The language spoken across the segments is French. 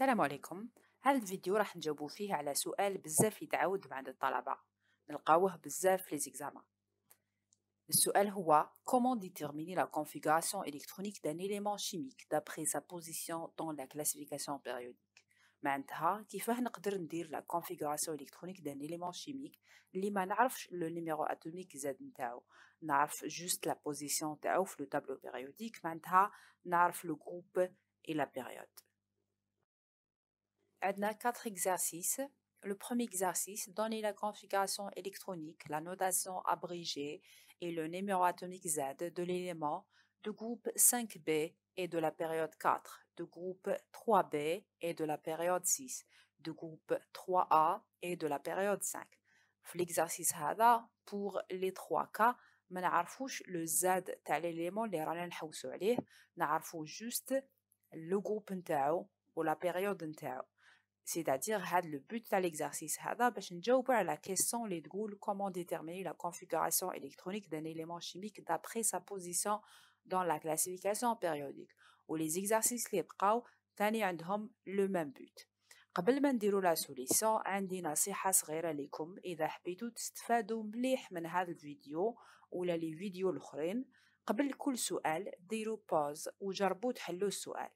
السلام عليكم هذا الفيديو راح نجاوبو فيه على سؤال بزاف يتعاود عند الطلبة نلقاوه بزاف في ليزيكزامان السؤال هو كومون ديتيرميني لا configuration الكترونيك d'un اليمون chimique d'après sa position dans la classification périodique معناتها كيفاه نقدر ندير لا كونفيغوراسيون الكترونيك دان اليمون شيميك اللي ما نعرفش لو نيميرو اتوميك زاد نتاعو نعرف جوست لا بوزيسيون تاعو في لو تابلو بيريوديك معناتها نعرف لو جروب اي لا بيريود On a quatre exercices. Le premier exercice, donner la configuration électronique, la notation abrégée et le numéro atomique Z de l'élément de groupe 5B et de la période 4, de groupe 3B et de la période 6, de groupe 3A et de la période 5. L'exercice هذا pour les trois cas ما نعرفوش le Z تاع l'élément اللي رانا نحوسو عليه نعرفو le juste le groupe ou période. C'est-à-dire, le but de l'exercice, c'est ben, la question les comment déterminer la configuration électronique d'un élément chimique d'après sa position dans la classification périodique. Ou les exercices les le même but. قبل ما نديرو لا سوليسيون عندي نصيحة صغيرة لكم إذا حبيتو تستفادوا مليح من هذا الفيديو ولا لي فيديو الأخرين قبل كل سؤال ديروا de وجربوا تحلوا السؤال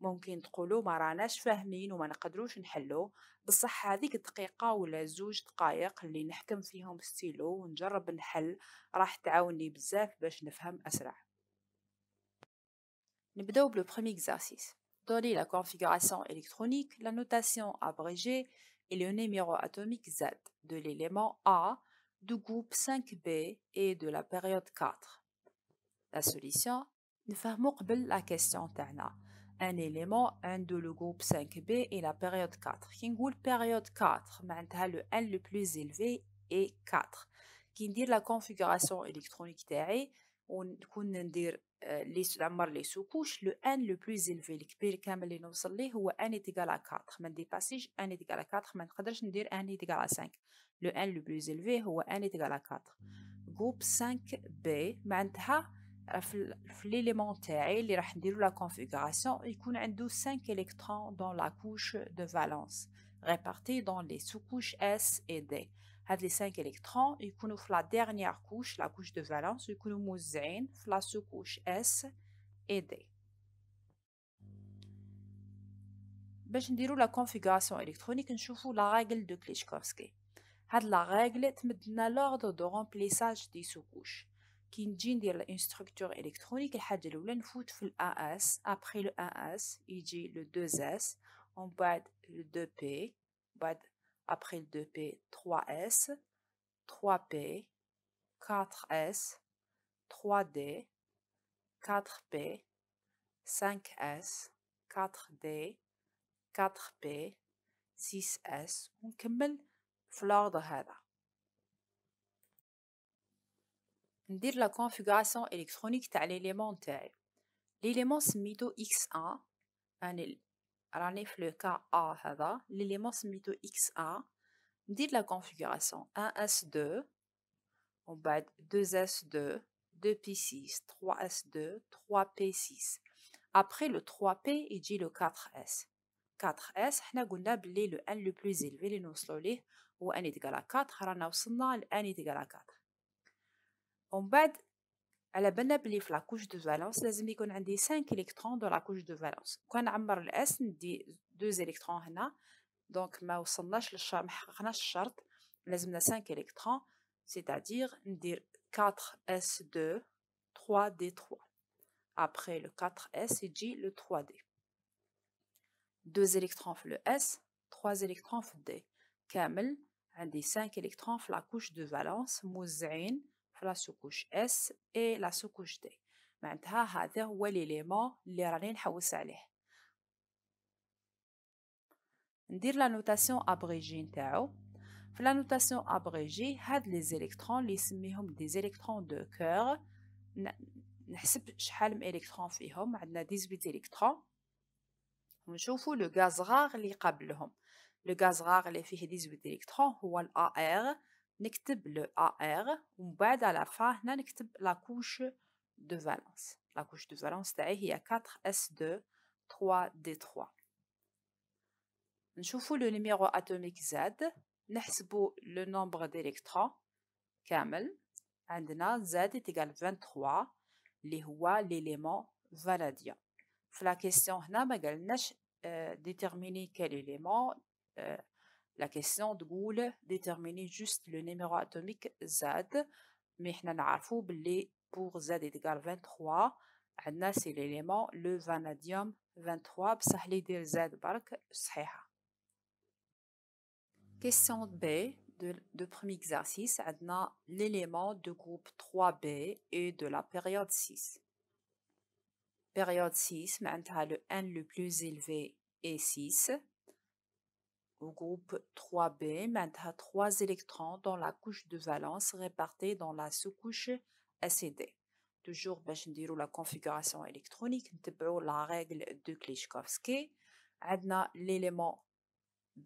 ممكن تقولوا ما راناش فاهمين وما نقدروش نحلو بصح هذيك الدقيقة ولا زوج دقايق اللي نحكم فيهم ستيلو ونجرب نحل راح تعاوني بزاف باش نفهم أسرع نبدأ بلو بخمي اكزارسيس دوني لا كونفيغوراسيون الكترونيك لا نوتاسيون ابريجي et le numéro atomique Z de l'élément A du groupe 5B et de la période 4. La solution, نفهمو قبل la question تاعنا un élément, un de le groupe 5B et la période 4. Qui est période 4 Maintenant, le N le plus élevé est 4. Qui dit la configuration électronique on peut dire euh, les sous-couches, le N le plus élevé, le plus les nous sommes, N est égal à 4. Mais ben, des N est égal à 4, mais je vais dire N est égal à 5. Le N le plus élevé, où N est égal à 4. Groupe 5B, maintenant, dans l'élément la configuration il y a 5 électrons dans la couche de valence répartis dans les sous-couches S et D. Had les 5 électrons sont dans la dernière couche, la couche de valence, il sont a la sous-couche S et D. Pour la configuration électronique نشوفوا la règle de Klitschkowski. Had la règle est l'ordre de remplissage des sous-couches qu'une générale une structure électronique elle a le 1 s après le s il le 2s, on le 2p, après le 2p, 3s, 3p, 4s, 3d, 4p, 5s, 4d, 4p, 6s. On complète header. la configuration électronique de l'élément. L'élément X1, le A. L'élément mito X1, la configuration 1S2, 2S2, 2P6, 3S2, 3P6. Après le 3P, il dit le 4S. 4S, le n le plus élevé, où n est égal à 4, le n égal à 4. Ensuite, pour la couche de valence, il faut 5 électrons dans la couche de valence. Quand on a le S, on dit 2 électrons Donc, on ne fait pas le charme. On a 5 électrons, c'est-à-dire 4S2, 3D3. Après le 4S, il y a le 3D. 2 électrons dans le S, 3 électrons dans le D. On a 5 électrons dans la couche de valence, moins 2. في لا سوكوش اس اي لا سوكوش دي معناتها هذا هو ليليمون اللي راني نحوس عليه ندير لا نوتاسيون ابريجي نتاعو في لا نوتاسيون ابريجي هاد لي زيليكترون اللي نسميهم دي زيليكترون دو كور نحسب شحال من الكترون فيهم عندنا 18 الكترون ونشوفوا لو غاز غار اللي قبلهم لو غاز غار اللي فيه 18 الكترون هو الا ار Nous écrivons le AR, nous écrivons la couche de valence. La couche de valence est à 4S2, 3D3. Nous chouffons le numéro atomique Z, nous écrivons le nombre d'électrons, et Z est égal à 23, l'élément Valadia. La question est de déterminer quel élément la question de Goule déterminer juste le numéro atomique Z, mais nous savons que pour Z est égal à 23, nous c'est l'élément le vanadium 23, ça Z barque, c'est Question B de, premier exercice, nous l'élément de groupe 3B et de la période 6. Période 6, maintenant le N le plus élevé est 6, groupe 3B maintenant 3 électrons dans la couche de valence répartie dans la sous-couche ACD. Toujours باش ben, dire la configuration électronique, نتبعو la règle de Klitschkowski. عندنا l'élément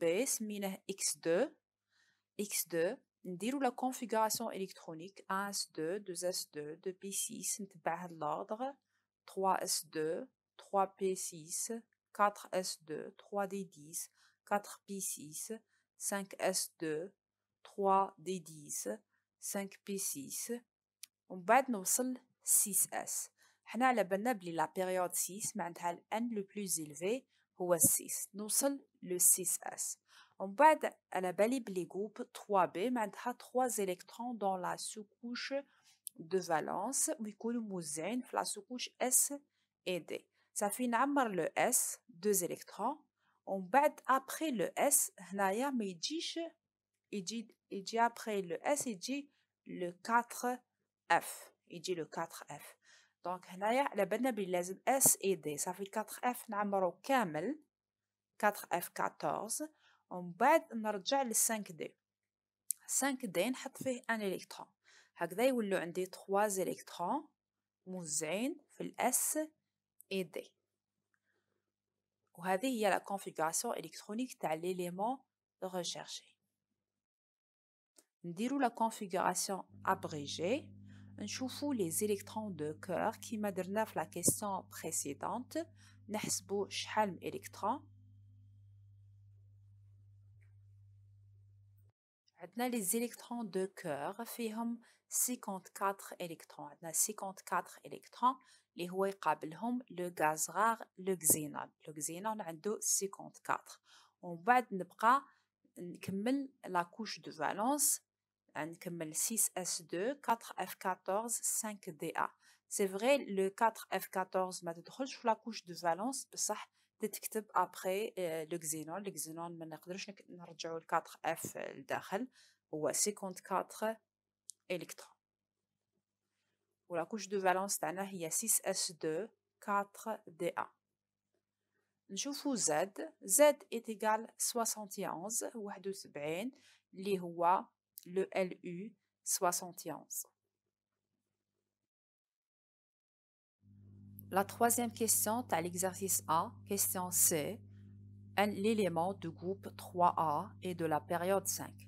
B سميناه X2. X2 نديرو la configuration électronique 1S2, 2S2, 2P6 نتبع l'ordre 3S2, 3P6, 4S2, 3D10 4p6, 5s2, 3d10, 5p6. On bat nos 6s. On la la période 6, mais le n le plus élevé, ou 6. on a le 6s. On bat à la groupe 3b, mais a trois électrons dans la sous-couche de valence, la sous-couche s et d. Ça finit par le s, deux électrons. ومن بعد ابخي لو اس هنايا ما يجيش يجي يجي ابخي لو اس يجي لو 4 اف يجي لو 4 اف دونك هنايا على بالنا بلي لازم اس اي دي صافي 4 اف نعمرو كامل 4 اف 14 ومن بعد نرجع ل 5 دي 5 دي نحط فيه ان الكترون هكذا يولو عندي 3 الكترون موزعين في الاس اي دي Vous avez la configuration électronique de l'élément recherché. Nous disons la configuration abrégée. Nous voyons les électrons de cœur, qui, nous la question précédente. Nous les électrons. Nous avons les électrons de cœur, qui 54 électrons. On a 54 électrons, les huwa yqablhom le gaz rare, le xénol. Le xénon a 54. On va nbqa la couche de valence. On nkemmel 6s2, 4f14, 5da. C'est vrai, le 4f14 ma tdkhlch la couche de valence, le تتكتب Le لو كزينون لو كزينون ما نقدرش نرجعو le 4 Il y a 54 électron Pour la couche de valence y a 6s2 4da. vous Z Z est égal 71 71 اللي هو le LU 71 La troisième question à l'exercice A, question C, l'élément du groupe 3A et de la période 5.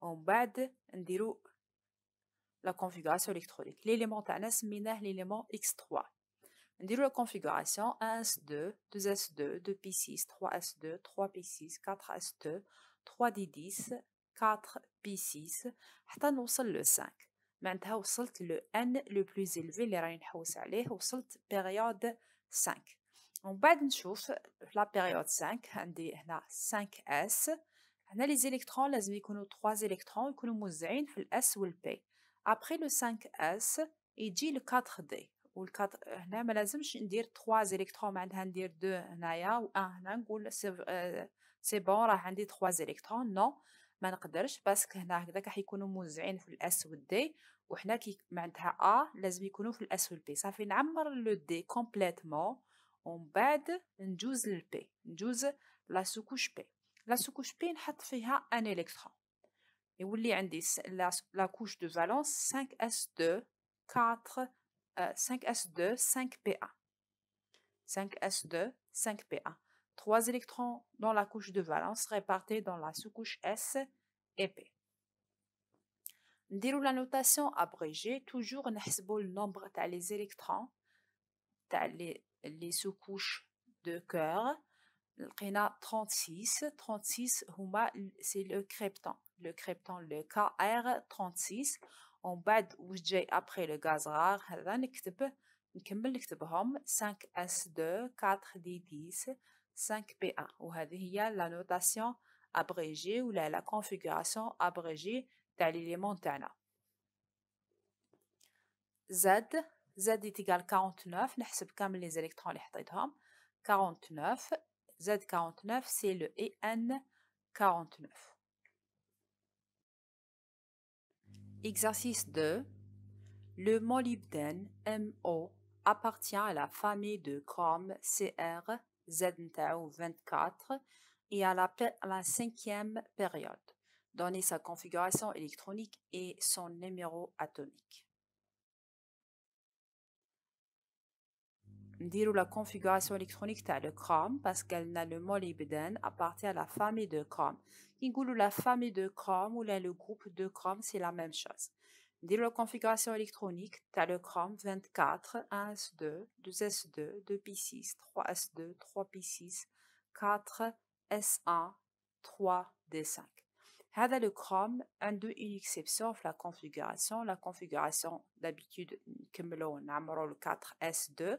On baisse la configuration électronique. L'élément TNS miné l'élément X3. On la configuration 1S2, 2S2, 2P6, 3S2, 3P6, 4S2, 3D10, 4P6, 5. Mais on a le N le plus élevé, on a le Période 5. On la Période 5, on a 5S. هنا لي زيليكترون لازم يكونوا 3 زيليكترون يكونوا موزعين في الاس والبي ابخي لو 5 اس يجي لو 4 دي والكات هنا ما لازمش ندير 3 زيليكترون معناتها ندير 2 هنايا و 1 هنا نقول آه، سي بون راه عندي 3 زيليكترون نو ما نقدرش باسكو هنا هكذاك راح يكونوا موزعين في الاس والدي وحنا كي معناتها ا لازم يكونوا في الاس والبي صافي نعمر لو دي كومبليتمون ومن بعد نجوز للبي نجوز لا سوكوش بي لا سكوش بي نحط فيها ان الكترون يولي عندي لا كوش دو فالونس 5 s 2 4 5 s 2 5 pa 5 s 2 5 pa Trois électrons dans la couche de valence répartis dans la sous-couche S et P. Déroule la notation abrégée, toujours nous le nombre les électrons, تاع les sous-couches de cœur, on 36, 36, c'est le krypton, le krypton, le KR36. On va, après le gaz rare, 5S2, 4D10, 5P1. la notation abrégée, ou la configuration abrégée de l'élément Z, Z est égal à 49, on les électrons 49, 49. Z49, c'est le e EN49. Exercice 2. Le molybdène MO appartient à la famille de chrome CR 24 et à la, cinquième période, Donnez sa configuration électronique et son numéro atomique. Dire la configuration électronique as le chrome parce qu'elle n'a le molybdène appartient à la famille de chrome. Qu'importe la famille de chrome ou le groupe de chrome, c'est la même chose. Dire la configuration électronique as le chrome 24 1s2 2s2 2p6 3s2 3p6 4s1 3d5. le chrome 1, de la configuration la configuration d'habitude le 4s2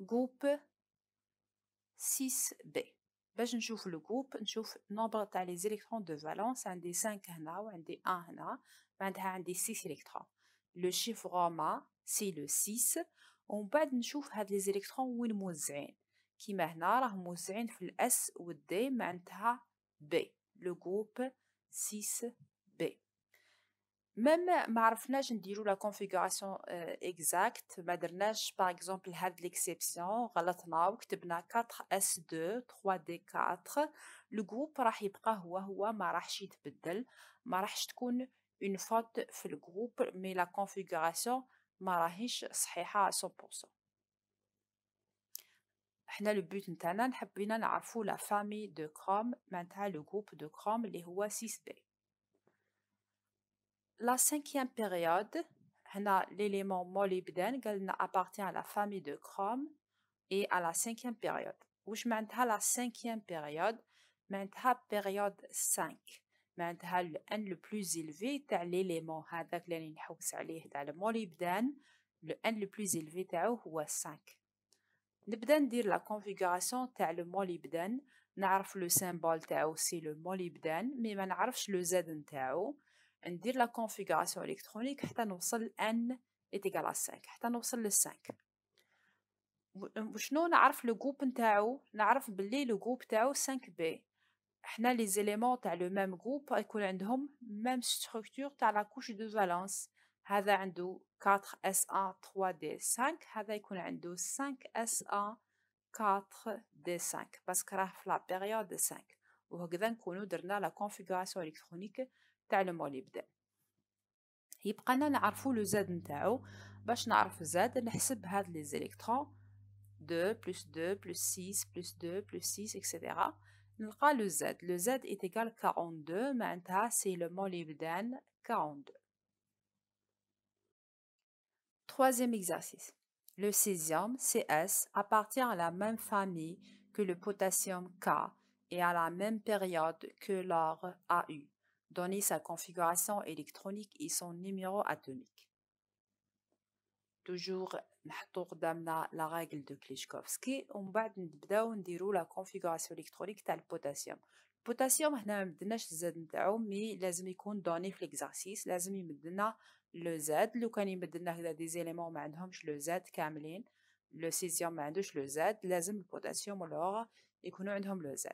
Groupe 6B. Pour voir le groupe, nous voyons le nombre des électrons de valence. Il 5 ici et 1 ici. 6 électrons. Le chiffre roma, c'est le 6. On va voir les électrons et les moussines. Les moussines sont le S et le D. Donc, ben, c'est le groupe 6B. Même si nous ne la configuration euh, exacte, mais d'ernest par exemple il exception, a de l'exception. Galatanocte 4s2 3d4. Le groupe Rhabiquea, où est-ce que marahit va changer? est faute dans le groupe mais la configuration marahish est correcte à 100%. Nous avons le but de nous apprenons à la famille de chrome, cest le groupe de chrome, est 6b la cinquième période, l'élément molybdène appartient à la famille de chrome et à la cinquième période. Où je la cinquième période, la période 5. Maintenant, le N le plus élevé est l'élément avec le molybdène. Le N le plus élevé est 5. Nous devons dire la configuration de le molybdène. Nous avons le symbole, c'est le molybdène, mais nous avons le Z. ندير لا كونفيغوراسيون الكترونيك حتى نوصل ان ايتيكال 5 حتى نوصل لل5 وشنو نعرف لو جروب نتاعو نعرف بلي لو جروب تاعو 5 بي حنا لي زيليمون تاع لو ميم جروب يكون عندهم ميم ستركتور تاع لا كوش دو فالانس هذا عنده 4 اس 1 3 دي 5 هذا يكون عنده 5 اس 1 4 دي 5 باسكو راه في لا بيريود 5 وهكذا نكونو درنا لا كونفيغوراسيون الكترونيك تاع المولبدان يبقى le نعرفو لو زاد نتاعو باش نعرف نحسب هاد لي 2 plus 2 plus 6 plus 2 plus 6 etc. le Z. Le Z est égal 42 معناتها c'est le molybden 42. Troisième exercice. Le césium CS appartient à la même famille que le potassium K et à la même période que l'or AU donner sa configuration électronique et son numéro atomique. Toujours avons la règle de Klitschkovski, on va dérouler la configuration électronique tel potassium. Le potassium, mais il faut qu'on donne l'exercice, il faut donné le Z, le quand il donne des éléments, on a le Z, Kamlin, le cesium, le Z, il faut le potassium, alors, et le Z.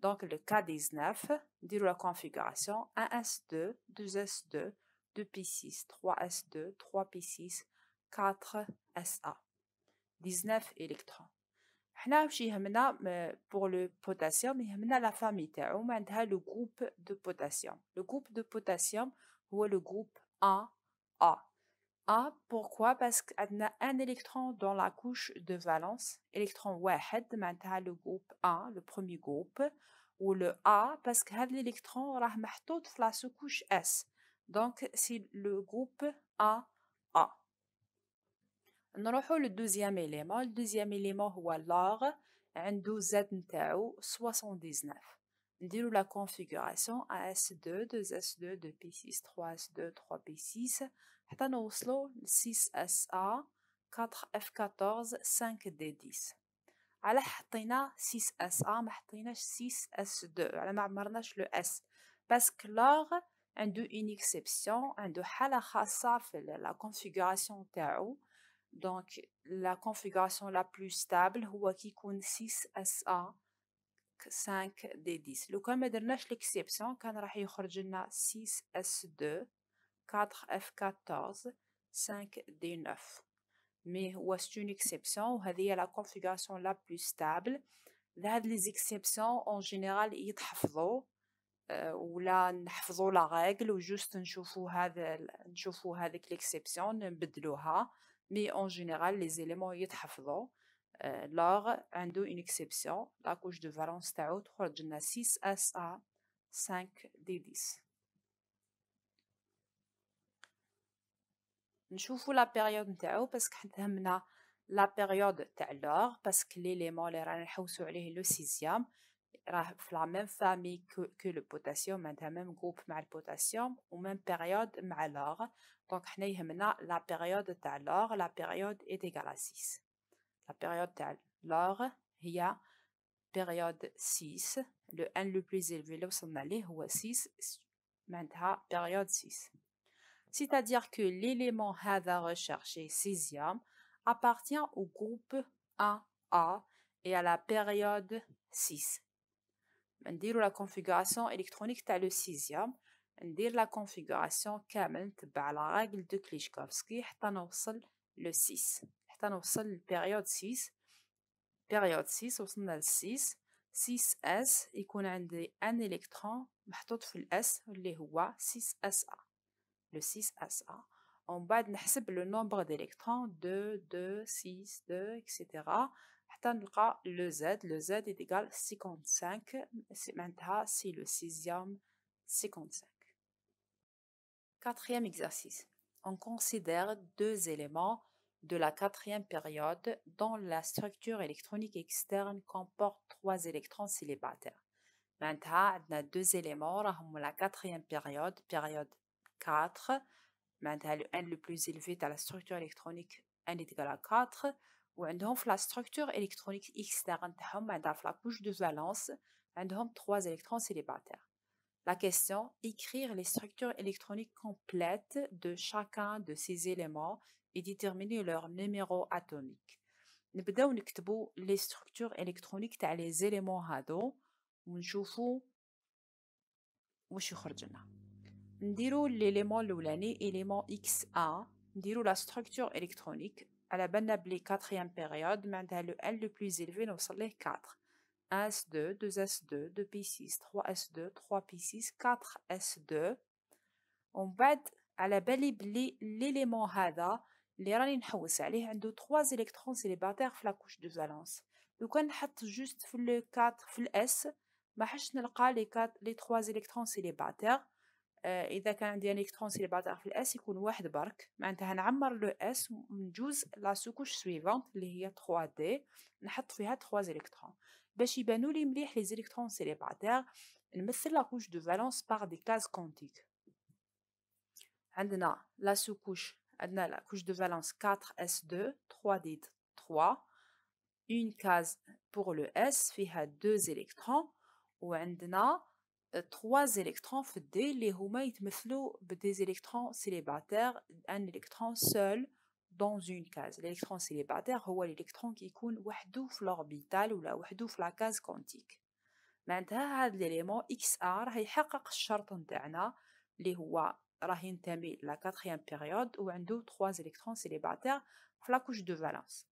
Donc, le K19, dire la configuration 1S2, 2S2, 2P6, 3S2, 3P6, 4SA. 19 électrons. pour le potassium a la famille تاعو le groupe de potassium. Le groupe de potassium est le groupe 1A. Ah, pourquoi Parce qu'on a un électron dans la couche de valence, électron 1, ben, le groupe A, le premier groupe, ou le A, parce que l'électron est dans la couche S. Donc, c'est le groupe A, a on avons le deuxième élément. Le deuxième élément est l'or. عنده Z نتاعو 79 la la configuration AS2 2S2 2P6 3S2 3P6 6SA, 4F14, 5D10. Nous avons 6SA, nous 6S2. Nous le S. Parce que l'or, il y a une exception il y a une configuration. Donc, la configuration la plus stable, est 6SA, 5D10. Nous avons l'exception nous 6S2. 4 F14 5 D9 mais est c'est une exception y a la configuration la plus stable les exceptions en général euh, ou la règle, règle règle règle, ou nous nous avec l'exception نبدلوها mais en général les éléments il y a une exception la couche de valence est 6 SA 5 D10 Nous voyons la période parce que nous savons la période de l'heure, parce que l'élément est le 6ème, qui la même famille que le potassium, le même groupe avec le potassium, ou même période avec l'heure. Donc nous avons la période de l'heure, la période est égale à 6. La période de l'heure est la période 6, le n le plus élevé que nous avons, 6, c'est la période 6 c'est-à-dire que l'élément Hada recherché, césium, appartient au groupe 1A et à la période 6. la configuration électronique تاع le césium dire la configuration كامل la règle de Klitschkovsky حتى نوصل le 6 حتى نوصل période 6 période 6 وصلنا لل 6 6s يكون عندي électron électron محطوط في هو 6sa le 6 SA. en bas de le nombre d'électrons 2 2 6 2 etc le z le z est égal à 55 c'est maintenant c'est le sixième 55 quatrième exercice on considère deux éléments de la quatrième période dont la structure électronique externe comporte trois électrons célibataires. Maintenant, on a deux éléments, la quatrième période, période 4, maintenant le N le plus élevé dans la structure électronique N égale à 4, ou dans la structure électronique externe, dans la couche de valence, dans 3 électrons célibataires. La question, écrire les structures électroniques complètes de chacun de ces éléments et déterminer leur numéro atomique. Nous écrire les structures électroniques de les éléments radons. ونشوفو واش يخرج لنا on dirait l'élément le l'élément X1, on dirait la structure électronique, on la dirait comme la quatrième période, mais avec le L le plus élevé, Nous le le 4. 1 S2, 2 S2, 2 P6, 3 S2, 3 P6, 4 S2. On dirait comme l'élément ceci, on hada comme le 4. On a 3 électrons célibataires dans la couche de valence. Donc on met juste le 4 dans le S, mais on a les 3 électrons célibataires. آه، اذا كان عندي ان يعني اكسترون سيليباتير في الاس يكون واحد برك معناتها نعمر لو اس وندوز لا سوكوش سويفونت اللي هي 3 دي نحط فيها 3 الكترون باش يبانوا لي مليح لي الكترون سيليباتير نمثل لا كوش دو فالونس باغ دي كاز كونتيك عندنا لا سوكوش عندنا لا كوش دو فالونس 4 اس 2 3 دي 3 une كاز pour لو اس فيها 2 électrons وعندنا Euh, trois électrons فدي اللي هما يتمثلوا électrons célibataires un électron seul dans une case l'électron célibataire هو l'électron qui est dans l'orbital ou dans la case quantique Maintenant, l'élément XR راه يحقق الشرط نتاعنا اللي هو راه ينتمي لا كاتريام بيريود وعنده 3 électrons célibataires dans la couche de valence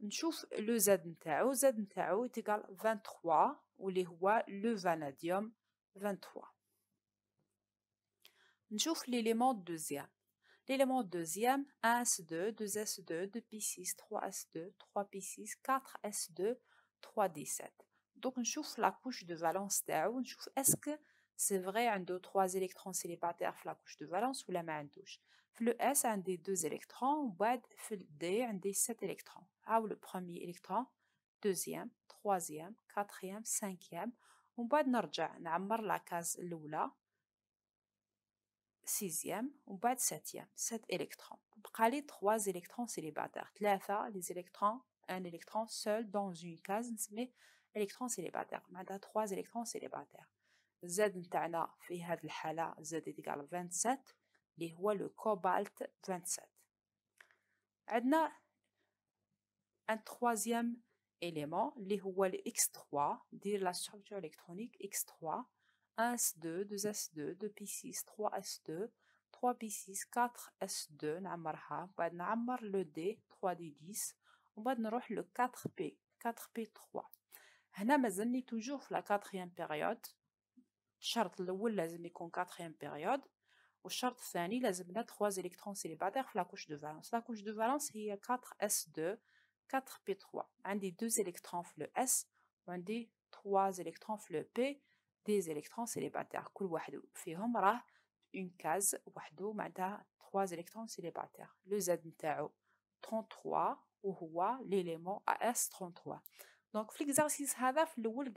نشوف لو زاد نتاعو زاد نتاعو à 23 واللي هو لو فاناديوم 23. نشوف l'élément deuxième. L'élément deuxième, 1S2, 2S2, 2P6, 3S2, 3P6, 4S2, 3D7. Donc, on la couche de valence on trouve est-ce que c'est vrai un deux trois électrons célibataires la couche de valence ou la main douche. Le S un des deux électrons, ou le D un des sept électrons. Ah, le premier électron, deuxième, troisième, quatrième, cinquième. On va la case 6 sixième, et ensuite 7 septième. Sept électrons. On trois électrons célibataires. les électrons, un électron seul dans une case mais électrons célibataire. On a trois électrons célibataires. Z est égal à 27, le cobalt-27. On un troisième élément les هو X3 c'est-à-dire la structure électronique X3 1S2 2S2 2P6 3S2 3P6 4S2 n'amarha بعد نعمر le D, 3D10 va نروح le 4P 4P3 هنا مازالني توجور في لا كاتريام quatrième période, الاول لازم يكون كاتريام بيريود والشرط الثاني لازمنا 3 couche la valence. La valence. La valence, il y هي 4S2 4p3. Un des deux électrons le s, un des trois électrons le p, des électrons célibataires. Cool, Fait une case, wahdou, trois électrons célibataires. Le z 33, ou l'élément as, 33. Donc, l'exercice hadaf, le wul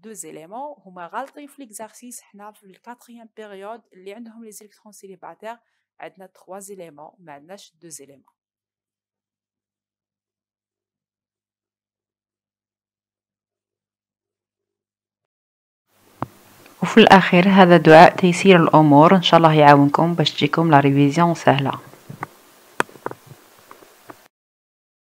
deux éléments, huma l'exercice hnaf, le quatrième période, les électrons célibataires, a trois éléments, deux éléments. وفي الاخير هذا دعاء تيسير الامور ان شاء الله يعاونكم باش تجيكم لا ريفيزيون سهله